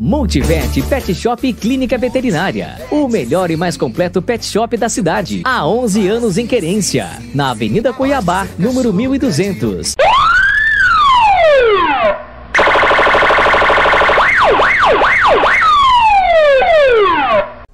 Multivet Pet Shop e Clínica Veterinária. O melhor e mais completo pet shop da cidade. Há 11 anos em querência. Na Avenida Cuiabá, número 1200.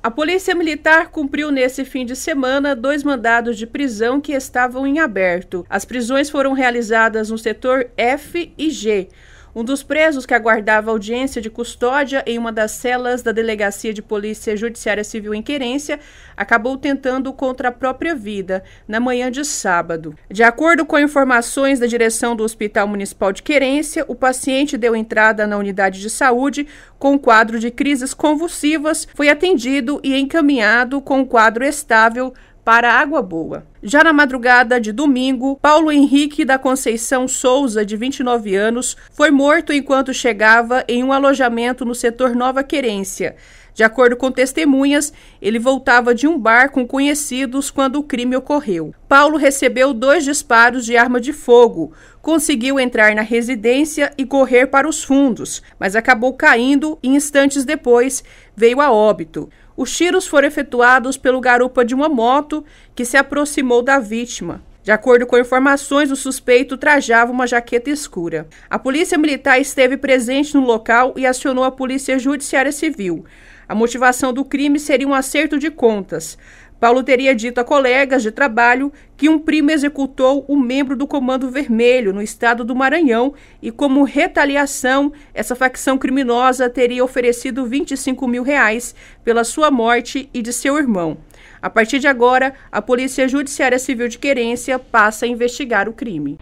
A Polícia Militar cumpriu nesse fim de semana dois mandados de prisão que estavam em aberto. As prisões foram realizadas no setor F e G. Um dos presos que aguardava audiência de custódia em uma das celas da Delegacia de Polícia Judiciária Civil em Querência acabou tentando contra a própria vida na manhã de sábado. De acordo com informações da direção do Hospital Municipal de Querência, o paciente deu entrada na unidade de saúde com quadro de crises convulsivas, foi atendido e encaminhado com quadro estável para Água Boa. Já na madrugada de domingo, Paulo Henrique da Conceição Souza, de 29 anos, foi morto enquanto chegava em um alojamento no setor Nova Querência. De acordo com testemunhas, ele voltava de um bar com conhecidos quando o crime ocorreu. Paulo recebeu dois disparos de arma de fogo, conseguiu entrar na residência e correr para os fundos, mas acabou caindo e instantes depois veio a óbito. Os tiros foram efetuados pelo garupa de uma moto que se aproximou aproximou da vítima. De acordo com informações, o suspeito trajava uma jaqueta escura. A polícia militar esteve presente no local e acionou a polícia judiciária civil. A motivação do crime seria um acerto de contas. Paulo teria dito a colegas de trabalho que um primo executou um membro do Comando Vermelho no estado do Maranhão e, como retaliação, essa facção criminosa teria oferecido 25 mil reais pela sua morte e de seu irmão. A partir de agora, a Polícia Judiciária Civil de Querência passa a investigar o crime.